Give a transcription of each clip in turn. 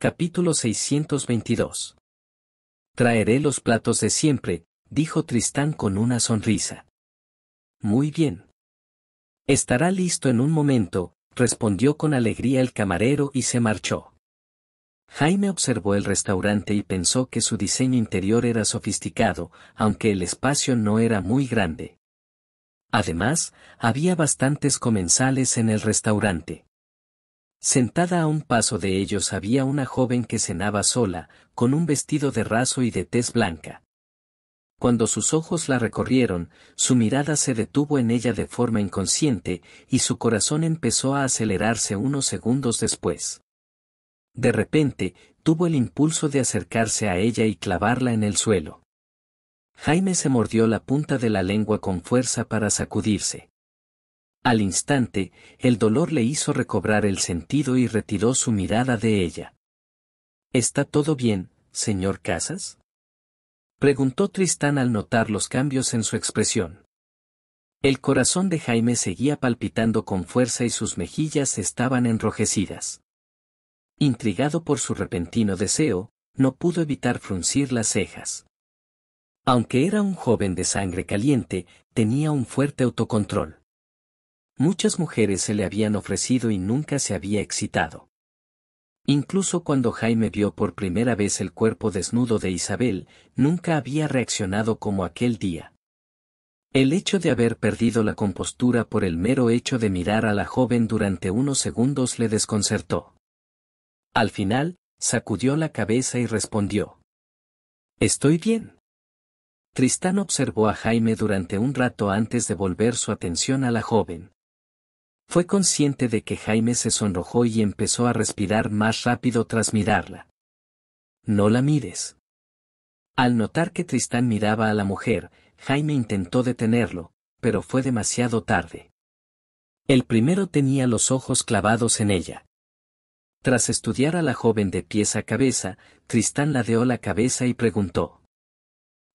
Capítulo 622. Traeré los platos de siempre, dijo Tristán con una sonrisa. Muy bien. Estará listo en un momento, respondió con alegría el camarero y se marchó. Jaime observó el restaurante y pensó que su diseño interior era sofisticado, aunque el espacio no era muy grande. Además, había bastantes comensales en el restaurante. Sentada a un paso de ellos había una joven que cenaba sola, con un vestido de raso y de tez blanca. Cuando sus ojos la recorrieron, su mirada se detuvo en ella de forma inconsciente, y su corazón empezó a acelerarse unos segundos después. De repente, tuvo el impulso de acercarse a ella y clavarla en el suelo. Jaime se mordió la punta de la lengua con fuerza para sacudirse. Al instante, el dolor le hizo recobrar el sentido y retiró su mirada de ella. ¿Está todo bien, señor Casas? Preguntó Tristán al notar los cambios en su expresión. El corazón de Jaime seguía palpitando con fuerza y sus mejillas estaban enrojecidas. Intrigado por su repentino deseo, no pudo evitar fruncir las cejas. Aunque era un joven de sangre caliente, tenía un fuerte autocontrol. Muchas mujeres se le habían ofrecido y nunca se había excitado. Incluso cuando Jaime vio por primera vez el cuerpo desnudo de Isabel, nunca había reaccionado como aquel día. El hecho de haber perdido la compostura por el mero hecho de mirar a la joven durante unos segundos le desconcertó. Al final, sacudió la cabeza y respondió. Estoy bien. Tristán observó a Jaime durante un rato antes de volver su atención a la joven. Fue consciente de que Jaime se sonrojó y empezó a respirar más rápido tras mirarla. No la mires. Al notar que Tristán miraba a la mujer, Jaime intentó detenerlo, pero fue demasiado tarde. El primero tenía los ojos clavados en ella. Tras estudiar a la joven de pies a cabeza, Tristán ladeó la cabeza y preguntó.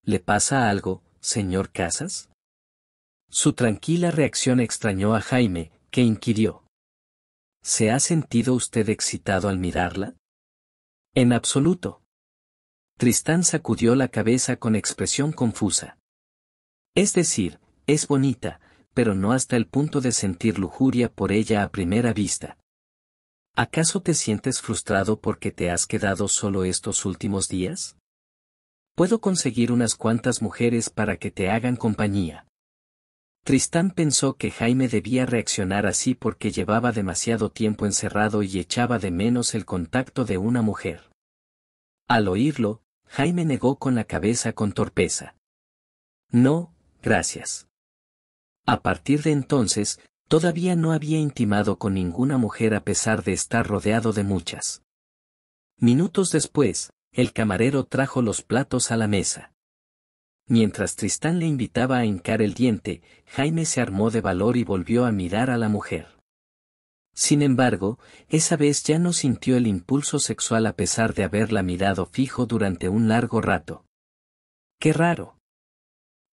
¿Le pasa algo, señor Casas? Su tranquila reacción extrañó a Jaime, que inquirió. ¿Se ha sentido usted excitado al mirarla? En absoluto. Tristán sacudió la cabeza con expresión confusa. Es decir, es bonita, pero no hasta el punto de sentir lujuria por ella a primera vista. ¿Acaso te sientes frustrado porque te has quedado solo estos últimos días? Puedo conseguir unas cuantas mujeres para que te hagan compañía. Tristán pensó que Jaime debía reaccionar así porque llevaba demasiado tiempo encerrado y echaba de menos el contacto de una mujer. Al oírlo, Jaime negó con la cabeza con torpeza. No, gracias. A partir de entonces, todavía no había intimado con ninguna mujer a pesar de estar rodeado de muchas. Minutos después, el camarero trajo los platos a la mesa. Mientras Tristán le invitaba a hincar el diente, Jaime se armó de valor y volvió a mirar a la mujer. Sin embargo, esa vez ya no sintió el impulso sexual a pesar de haberla mirado fijo durante un largo rato. ¡Qué raro!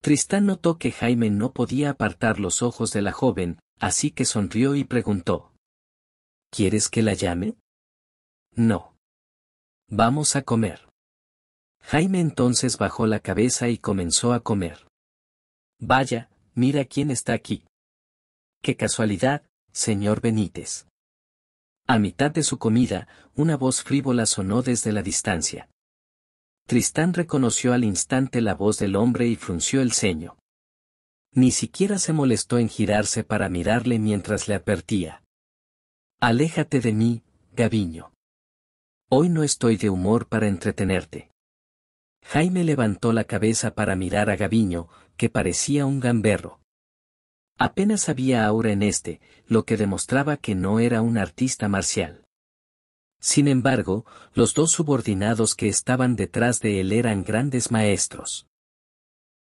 Tristán notó que Jaime no podía apartar los ojos de la joven, así que sonrió y preguntó. ¿Quieres que la llame? No. Vamos a comer. Jaime entonces bajó la cabeza y comenzó a comer. Vaya, mira quién está aquí. Qué casualidad, señor Benítez. A mitad de su comida, una voz frívola sonó desde la distancia. Tristán reconoció al instante la voz del hombre y frunció el ceño. Ni siquiera se molestó en girarse para mirarle mientras le advertía. Aléjate de mí, Gaviño. Hoy no estoy de humor para entretenerte. Jaime levantó la cabeza para mirar a Gaviño, que parecía un gamberro. Apenas había aura en este, lo que demostraba que no era un artista marcial. Sin embargo, los dos subordinados que estaban detrás de él eran grandes maestros.